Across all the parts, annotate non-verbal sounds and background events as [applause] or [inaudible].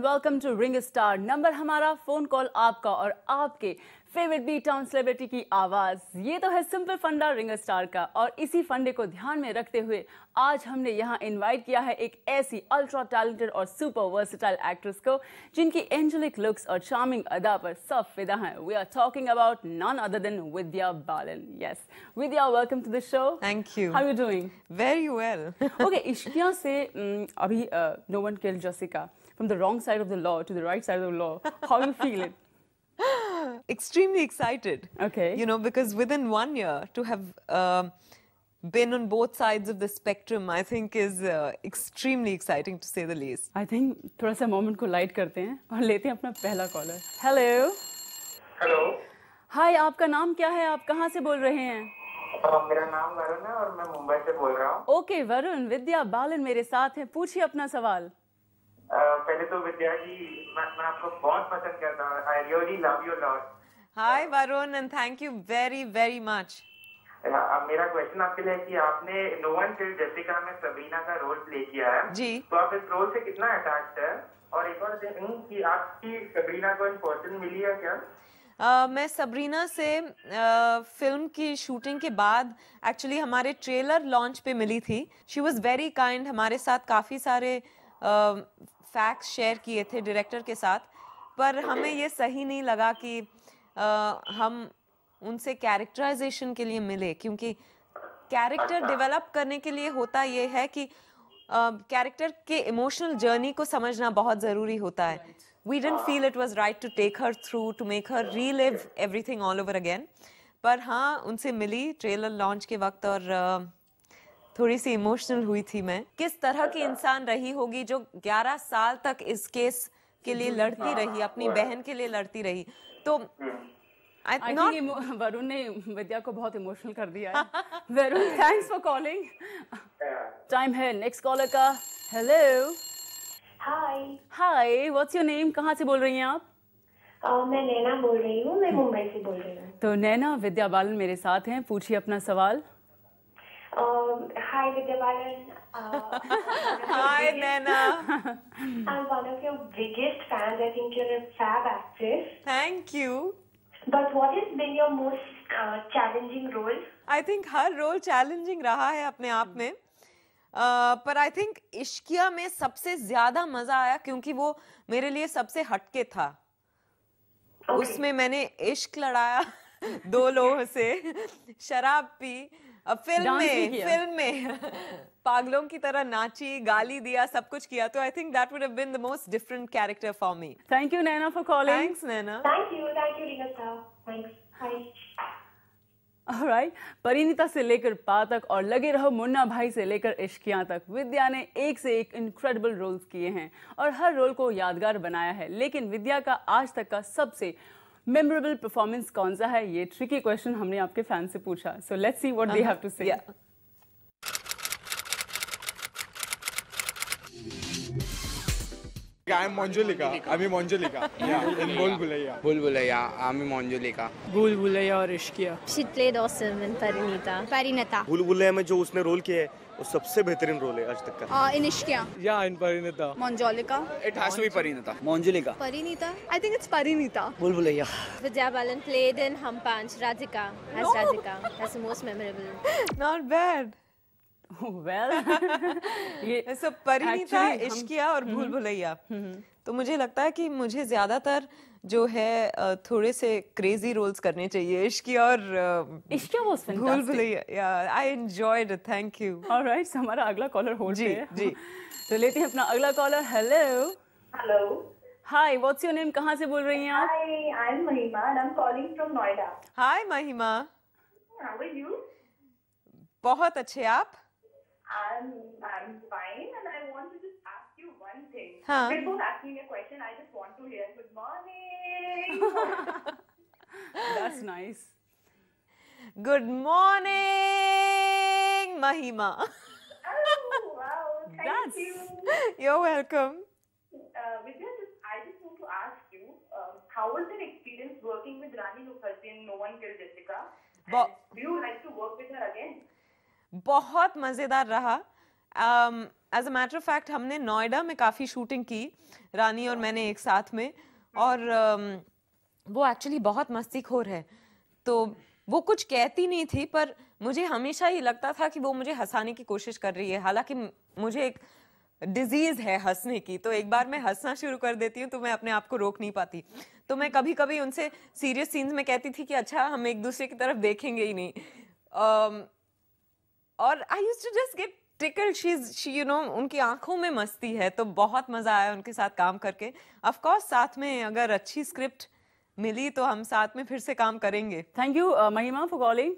And welcome to ring star number हमारा phone call आपका और आपके फेवरेट बी टाउन सेलिब्रिटी की आवाज़ ये तो है सिंपल फंडा रिंग स्टार का और इसी फंडे को ध्यान में रखते हुए आज हमने यहाँ इनवाइट किया है एक ऐसी अल्ट्रा टैलेंटेड और सुपर वर्सिटाइल एक्ट्रेस को जिनकी एंजेलिक लुक्स और चार्मिंग अदा पर सब फिदा हैं we are talking about none other than Vidya Balan yes Vidya welcome to the show thank you how you doing very well okay Ishqiya से mm, अभी no one one kill Jessica from the wrong side of the law to the right side of the law, how you feel it? [laughs] Extremely excited. Okay. You know, because within one year to have um, been on both sides of the spectrum, I think is uh, extremely exciting to say the least. I think थोड़ा सा moment को light करते हैं और लेते हैं अपना पहला caller. Hello. Hello. Hi, आपका नाम क्या है? आप कहाँ से बोल रहे हैं? मेरा नाम वरुण है और मैं मुंबई से बोल रहा हूँ ओके okay, वरुण विद्या बालन मेरे साथ है पूछिए अपना सवाल uh, पहले तो विद्या जी मैं, मैं आपको बहुत पसंद करता हूँ I really love you lot hi Varun and thank you very very much अब मेरा क्वेश्चन आपके लिए कि आपने नो वन टिल जेसिका में सबीना का रोल प्ले किया है जी तो आप इस रोल से कितना अटैच है और एक और थिंग कि आपकी सबीना को इम्पोर्टेंस मिली है क्या Uh, मैं सबरीना से uh, फिल्म की शूटिंग के बाद एक्चुअली हमारे ट्रेलर लॉन्च पे मिली थी शी वॉज़ वेरी काइंड हमारे साथ काफ़ी सारे uh, फैक्ट्स शेयर किए थे डायरेक्टर के साथ पर हमें ये सही नहीं लगा कि आ, हम उनसे कैरेक्टराइजेशन के लिए मिले क्योंकि कैरेक्टर डेवलप करने के लिए होता ये है कि कैरेक्टर के इमोशनल जर्नी को समझना बहुत ज़रूरी होता है we didn't feel it was right to take her through to make her relive everything all over again पर हाँ उनसे मिली ट्रेलर लॉन्च के वक्त और uh, थोड़ी सी इमोशनल हुई थी मैं किस तरह की इंसान रही होगी जो 11 साल तक इस केस के लिए लड़ती रही हाँ, अपनी बहन के लिए लड़ती रही तो वरुण ने विद्या को बहुत इमोशनल कर दिया [laughs] Varun thanks for calling time है नेक्स्ट कॉलर का hello hi hi what's your name कहाँ से बोल रही हैं आप मैं नैना बोल रही हूँ मैं मुंबई से बोल रही हूँ तो नैना विद्या बालन मेरे साथ हैं पूछिए अपना सवाल Um, hi, Vidyabalan. Uh, hi, Naina. I'm one of your biggest fans. I think you're a fab actress. Thank you. But what has been your most uh, challenging role? I think हर role challenging रहा है अपने आप में पर I think Ishqiya में सबसे ज्यादा मजा आया क्योंकि वो मेरे लिए सबसे हटके था okay. उसमें मैंने इश्क लड़ाया दो लोगों से शराब पी अब फिल्म में फिल्म में [laughs] पागलों की तरह नाची गाली दिया सब कुछ किया तो I think that would have been the most different character for me thank you Naina for calling thanks Naina thank you thank you Reena thanks hi right Parineeta से लेकर पा तक और लगे रहो मुन्ना भाई से लेकर इश्किया तक विद्या ने एक से एक इनक्रेडिबल रोल्स किए हैं और हर रोल को यादगार बनाया है लेकिन विद्या का आज तक का सबसे मेमोरेबल परफॉर्मेंस कौन सा है ये ट्रिकी क्वेश्चन हमने आपके फैन से पूछा so let's see what they have to say [laughs] हाँ, में जो उसने रोल किया है वो सबसे बेहतरीन रोल है आज तक का इन इश्किया या in Parineeta Manjolika it has to be Parineeta Manjolika Parineeta I think it's Parineeta बुलबुलैया Vijaya Balan played in Hum Paanch Radhika as Radhika that's the most memorable not bad well [laughs] [laughs] yeah so Parineeta Ishqiya और भूल भुलैया तो मुझे लगता है कि मुझे ज्यादातर जो है थोड़े से क्रेजी रोल्स करने चाहिए इश्किया और Ishqiya was Bhool Bhulaiyaa I enjoyed thank you alright हमारा अगला कॉलर हो जी जी [laughs] तो लेते हैं अपना अगला caller hello hello hi what's your name कहाँ से बोल रही हैं आप hi I am Mahima and I am calling from Noida hi Mahima how are you बहुत अच्छे आप I'm, I'm fine and I want to just ask you one thing. Huh. Before asking a question, I just want to hear good morning. [laughs] That's [laughs] nice. Good morning, Mahima. oh, wow. [laughs] Thank That's, you. You're welcome. Uh, Vidya, I just want to ask you, um, how was your experience working with Rani Mukherjee in No One Killed Jessica? Bo- do you like to work with her again? बहुत मज़ेदार रहा as a matter of fact हमने नोएडा में काफ़ी shooting की रानी और मैंने एक साथ में और um, वो एक्चुअली बहुत मस्ती खोर है तो वो कुछ कहती नहीं थी पर मुझे हमेशा ही लगता था कि वो मुझे हंसाने की कोशिश कर रही है हालांकि मुझे एक डिजीज़ है हंसने की तो एक बार मैं हंसना शुरू कर देती हूँ तो मैं अपने आप को रोक नहीं पाती तो मैं कभी कभी उनसे सीरियस सीन्स में कहती थी कि अच्छा हम एक दूसरे की तरफ देखेंगे ही नहीं um, और I use to just get tickle she you know उनकी आंखों में मस्ती है तो बहुत मज़ा आया उनके साथ काम करके ऑफकोर्स साथ में अगर अच्छी स्क्रिप्ट मिली तो हम साथ में फिर से काम करेंगे thank you uh, Mahima for calling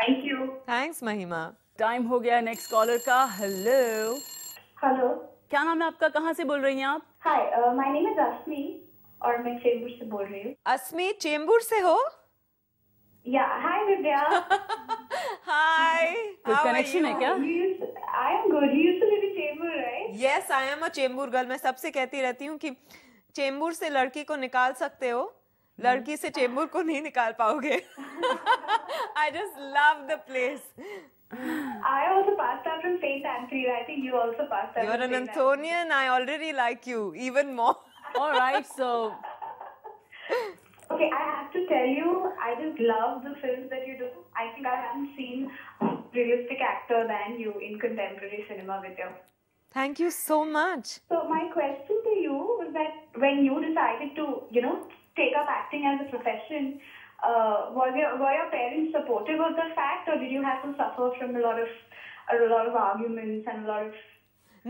thank you thanks Mahima time हो गया नेक्स्ट कॉलर का हेलो हेलो क्या नाम है आपका कहाँ से बोल रही हैं आप hi my name is Asmi और मैं चेंबूर से बोल रही हूँ अस्मी चेंबूर से हो या हाय विद्या Hi. Good How connection है क्या? I am good. You used to live in Chembur, right? Yes, I am a Chembur girl. मैं सबसे कहती रहती हूँ कि चेंबूर से लड़की को निकाल सकते हो लड़की से चेंबूर को नहीं निकाल पाओगे I just love the place. I also passed out from St. Anthony. I think you also passed out. You're an Antonian. I already like you even more. All right, so Okay, I have to tell you, I just love the films that you do. I think I haven't seen a realistic actor than you in contemporary cinema, With you. Thank you so much. So my question to you was that when you decided to, you know, take up acting as a profession, uh, were, your, were your parents supportive of the fact, or did you have to suffer from a lot of a lot of arguments and a lot of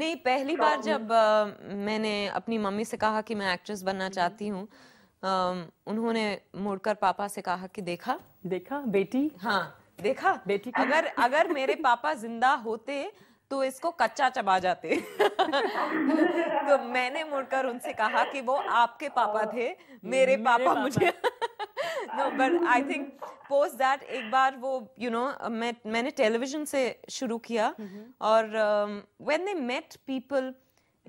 नहीं पहली बार जब uh, मैंने अपनी mummy से कहा कि मैं actress बनना चाहती हूँ उन्होंने मुड़कर पापा से कहा कि देखा देखा बेटी हाँ देखा बेटी अगर अगर मेरे पापा जिंदा होते तो इसको कच्चा चबा जाते [laughs] तो मैंने मुड़कर उनसे कहा कि वो आपके पापा थे मेरे मेरे पापा मुझे no but I think post that एक बार वो यू you नो know, मैं मैंने टेलीविजन से शुरू किया हम्म। और when they met people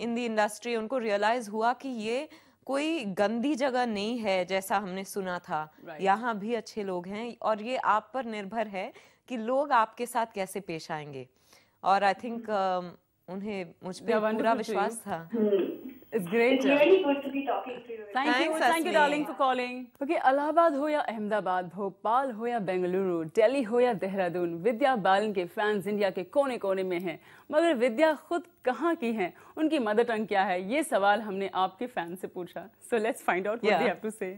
in the industry उनको रियलाइज हुआ कि ये uh, कोई गंदी जगह नहीं है जैसा हमने सुना था right. यहाँ भी अच्छे लोग हैं और ये आप पर निर्भर है कि लोग आपके साथ कैसे पेश आएंगे और आई थिंक uh, उन्हें मुझ पर पूरा तो विश्वास था hmm. It's great. It's really good to be talking to you. Thank Thanks, you. Asmi. Thank you, darling, for calling. Okay, Allahabad हो या अहमदाबाद भोपाल हो या बेंगलुरु दिल्ली हो या देहरादून विद्या बालन के फैंस इंडिया के कोने कोने में हैं मगर विद्या खुद कहाँ की हैं उनकी मदर टंग क्या है ये सवाल हमने आपके फैन से पूछा so let's find out what they have to say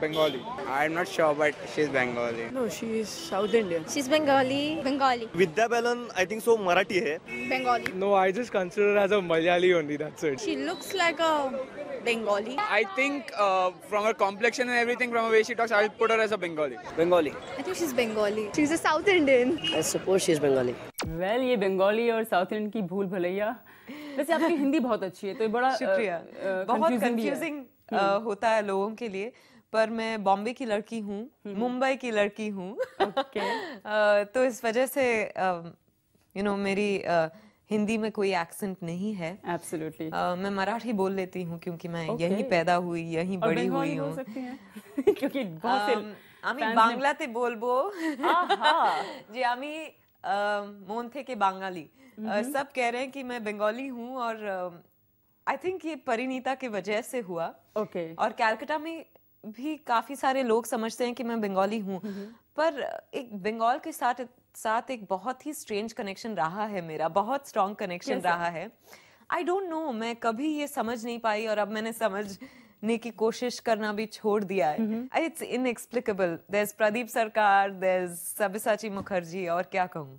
Bengali. I'm not sure, but she's Bengali. No, she is South Indian. She's Bengali. Bengali. Vidya Balan, I think so, Marathi hai. Bengali. No, I just consider her as a Malayali only, that's it. She looks like a Bengali. I think uh, from her complexion and everything, from the way she talks, I'll put her as a Bengali. Bengali. I think she's Bengali. She's a South Indian. I suppose she's Bengali. well, ये बंगाली और south Indian की भूल भलैया वैसे आपकी हिंदी बहुत अच्छी है तो ये बड़ा शुक्रिया uh, uh, बहुत कंफ्यूजिंग होता है लोगों के लिए पर मैं बॉम्बे की लड़की हूँ हम्म। मुंबई की लड़की हूँ okay. [laughs] तो इस वजह से यू नो मेरी हिंदी में कोई एक्सेंट नहीं है एब्सोल्युटली uh, मैं मराठी बोल लेती हूँ क्योंकि मैं okay. यहीं पैदा हुई यहीं बड़ी हुई हूँ [laughs] क्योंकि आमी बांग्ला আমি বাংলাতে বলবো যে আমি मोन थे के बांगाली सब कह रहे हैं कि मैं बंगाली हूँ और आई थिंक ये परिणीता के वजह से हुआ ओके okay. और कैलकटा में भी काफ़ी सारे लोग समझते हैं कि मैं बंगाली हूँ पर एक बंगाल के साथ साथ एक बहुत ही स्ट्रेंज कनेक्शन रहा है मेरा बहुत स्ट्रॉन्ग कनेक्शन रहा है आई डोंट नो मैं कभी ये समझ नहीं पाई और अब मैंने समझने की कोशिश करना भी छोड़ दिया है इट्स इनएक्सप्लिकेबल देर प्रदीप सरकार देर सबसाची मुखर्जी और क्या कहूँ